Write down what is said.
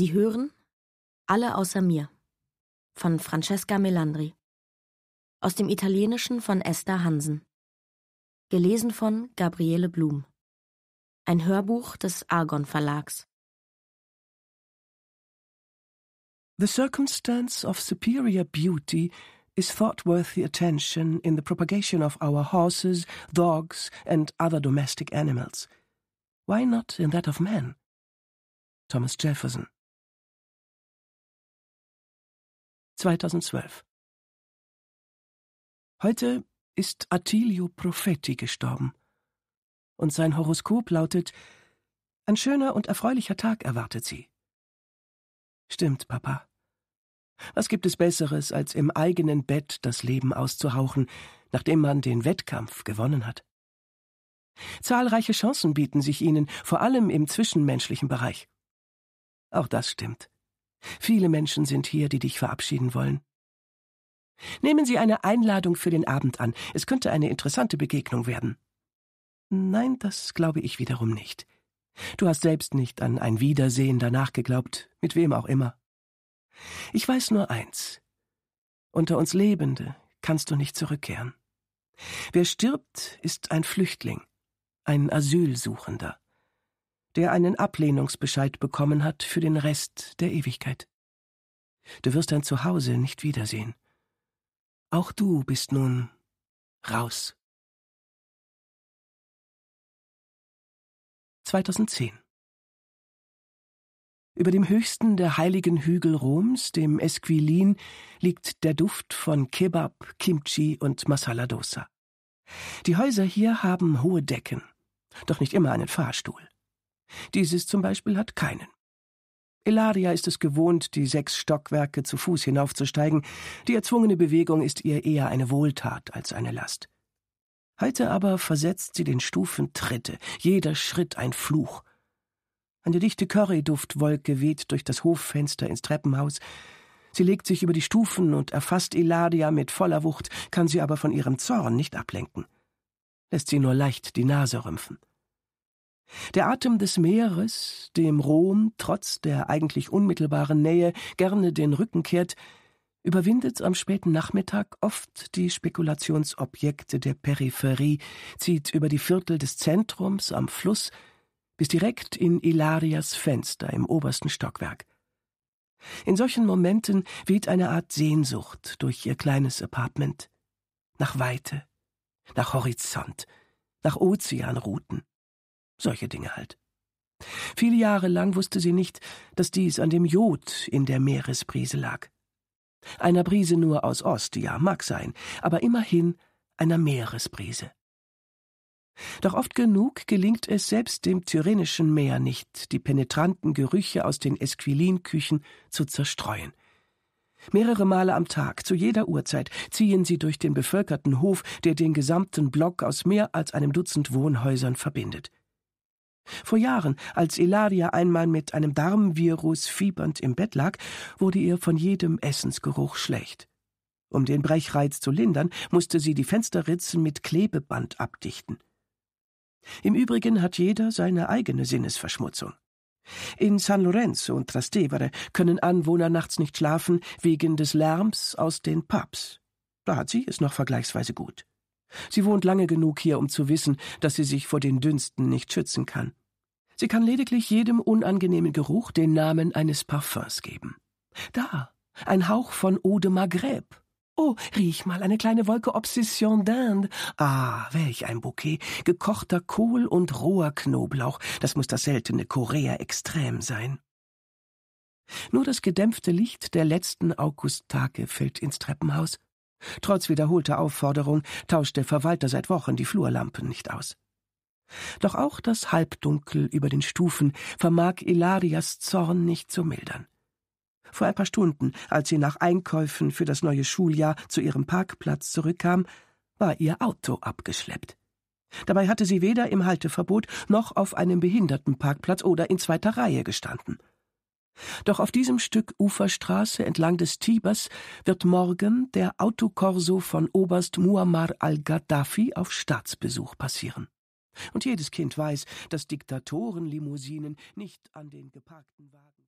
Sie hören Alle außer mir von Francesca Melandri aus dem Italienischen von Esther Hansen gelesen von Gabriele Blum ein Hörbuch des Argon Verlags The circumstance of superior beauty is thought worthy attention in the propagation of our horses, dogs, and other domestic animals. Why not in that of men? Thomas Jefferson 2012. Heute ist Attilio Profetti gestorben. Und sein Horoskop lautet: Ein schöner und erfreulicher Tag erwartet sie. Stimmt, Papa. Was gibt es Besseres, als im eigenen Bett das Leben auszuhauchen, nachdem man den Wettkampf gewonnen hat? Zahlreiche Chancen bieten sich ihnen, vor allem im zwischenmenschlichen Bereich. Auch das stimmt. Viele Menschen sind hier, die dich verabschieden wollen. Nehmen Sie eine Einladung für den Abend an. Es könnte eine interessante Begegnung werden. Nein, das glaube ich wiederum nicht. Du hast selbst nicht an ein Wiedersehen danach geglaubt, mit wem auch immer. Ich weiß nur eins. Unter uns Lebende kannst du nicht zurückkehren. Wer stirbt, ist ein Flüchtling, ein Asylsuchender der einen Ablehnungsbescheid bekommen hat für den Rest der Ewigkeit. Du wirst dein Zuhause nicht wiedersehen. Auch du bist nun raus. 2010 über dem höchsten der heiligen Hügel Roms, dem Esquilin, liegt der Duft von Kebab, Kimchi und Masala Dosa. Die Häuser hier haben hohe Decken, doch nicht immer einen Fahrstuhl. Dieses zum Beispiel hat keinen. Ilaria ist es gewohnt, die sechs Stockwerke zu Fuß hinaufzusteigen. Die erzwungene Bewegung ist ihr eher eine Wohltat als eine Last. Heute aber versetzt sie den Stufen Tritte, jeder Schritt ein Fluch. Eine dichte Curryduftwolke weht durch das Hoffenster ins Treppenhaus. Sie legt sich über die Stufen und erfasst Eladia mit voller Wucht, kann sie aber von ihrem Zorn nicht ablenken. Lässt sie nur leicht die Nase rümpfen. Der Atem des Meeres, dem Rom trotz der eigentlich unmittelbaren Nähe gerne den Rücken kehrt, überwindet am späten Nachmittag oft die Spekulationsobjekte der Peripherie, zieht über die Viertel des Zentrums am Fluss bis direkt in Ilarias Fenster im obersten Stockwerk. In solchen Momenten weht eine Art Sehnsucht durch ihr kleines Apartment nach Weite, nach Horizont, nach Ozeanrouten. Solche Dinge halt. Viele Jahre lang wusste sie nicht, dass dies an dem Jod in der Meeresbrise lag. Einer Brise nur aus Ost, ja, mag sein, aber immerhin einer Meeresbrise. Doch oft genug gelingt es selbst dem Tyrrhenischen Meer nicht, die penetranten Gerüche aus den Esquilinküchen zu zerstreuen. Mehrere Male am Tag, zu jeder Uhrzeit, ziehen sie durch den bevölkerten Hof, der den gesamten Block aus mehr als einem Dutzend Wohnhäusern verbindet. Vor Jahren, als Eladia einmal mit einem Darmvirus fiebernd im Bett lag, wurde ihr von jedem Essensgeruch schlecht. Um den Brechreiz zu lindern, musste sie die Fensterritzen mit Klebeband abdichten. Im Übrigen hat jeder seine eigene Sinnesverschmutzung. In San Lorenzo und Trastevere können Anwohner nachts nicht schlafen wegen des Lärms aus den Pubs. Da hat sie es noch vergleichsweise gut. Sie wohnt lange genug hier, um zu wissen, dass sie sich vor den Dünsten nicht schützen kann. Sie kann lediglich jedem unangenehmen Geruch den Namen eines Parfüms geben. Da, ein Hauch von Eau de Maghreb. Oh, riech mal eine kleine Wolke Obsession d'Inde. Ah, welch ein Bouquet. Gekochter Kohl und roher Knoblauch. Das muss das seltene Korea extrem sein. Nur das gedämpfte Licht der letzten Augusttage fällt ins Treppenhaus. Trotz wiederholter Aufforderung tauscht der Verwalter seit Wochen die Flurlampen nicht aus. Doch auch das Halbdunkel über den Stufen vermag Ilarias Zorn nicht zu mildern. Vor ein paar Stunden, als sie nach Einkäufen für das neue Schuljahr zu ihrem Parkplatz zurückkam, war ihr Auto abgeschleppt. Dabei hatte sie weder im Halteverbot noch auf einem Behindertenparkplatz oder in zweiter Reihe gestanden. Doch auf diesem Stück Uferstraße entlang des Tibers wird morgen der Autokorso von Oberst Muammar al-Gaddafi auf Staatsbesuch passieren. Und jedes Kind weiß, dass Diktatorenlimousinen nicht an den geparkten Wagen